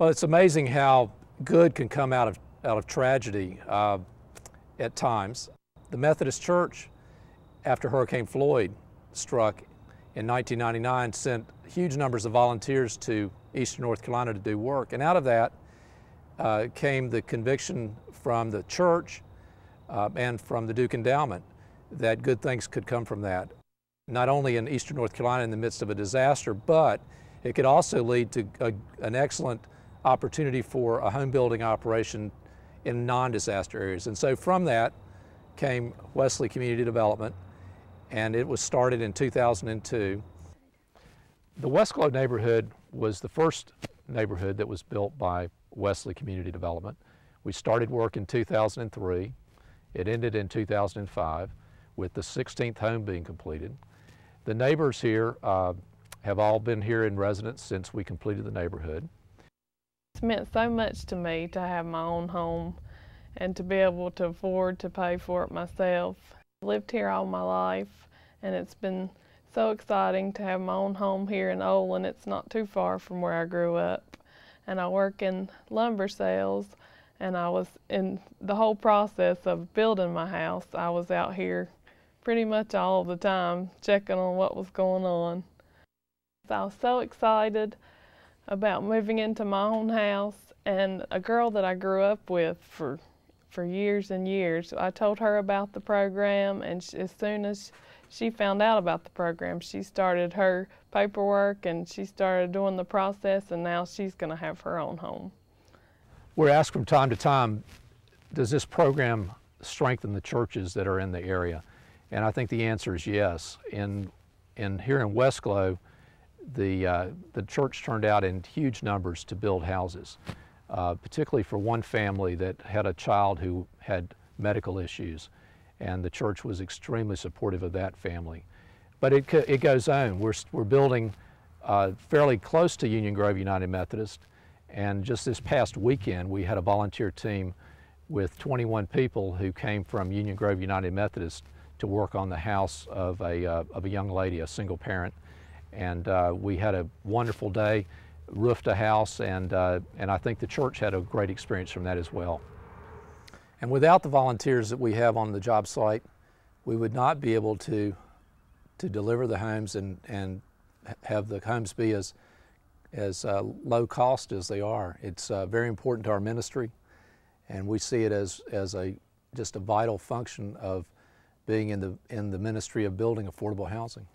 Well, it's amazing how good can come out of, out of tragedy uh, at times. The Methodist Church, after Hurricane Floyd struck in 1999, sent huge numbers of volunteers to eastern North Carolina to do work. And out of that uh, came the conviction from the church uh, and from the Duke Endowment that good things could come from that. Not only in eastern North Carolina in the midst of a disaster, but it could also lead to a, an excellent opportunity for a home building operation in non-disaster areas. And so from that came Wesley Community Development, and it was started in 2002. The West Globe neighborhood was the first neighborhood that was built by Wesley Community Development. We started work in 2003. It ended in 2005 with the 16th home being completed. The neighbors here uh, have all been here in residence since we completed the neighborhood. It's meant so much to me to have my own home and to be able to afford to pay for it myself. I've lived here all my life and it's been so exciting to have my own home here in Olin. It's not too far from where I grew up. And I work in lumber sales and I was in the whole process of building my house. I was out here pretty much all the time checking on what was going on. So I was so excited about moving into my own house and a girl that I grew up with for for years and years. I told her about the program and she, as soon as she found out about the program, she started her paperwork and she started doing the process and now she's going to have her own home. We're asked from time to time, does this program strengthen the churches that are in the area? And I think the answer is yes. In, in here in West Glow, the, uh, the church turned out in huge numbers to build houses, uh, particularly for one family that had a child who had medical issues. And the church was extremely supportive of that family. But it, it goes on. We're, we're building uh, fairly close to Union Grove United Methodist. And just this past weekend, we had a volunteer team with 21 people who came from Union Grove United Methodist to work on the house of a, uh, of a young lady, a single parent. And uh, we had a wonderful day, roofed a house, and, uh, and I think the church had a great experience from that as well. And without the volunteers that we have on the job site, we would not be able to, to deliver the homes and, and have the homes be as, as uh, low cost as they are. It's uh, very important to our ministry, and we see it as, as a, just a vital function of being in the, in the ministry of building affordable housing.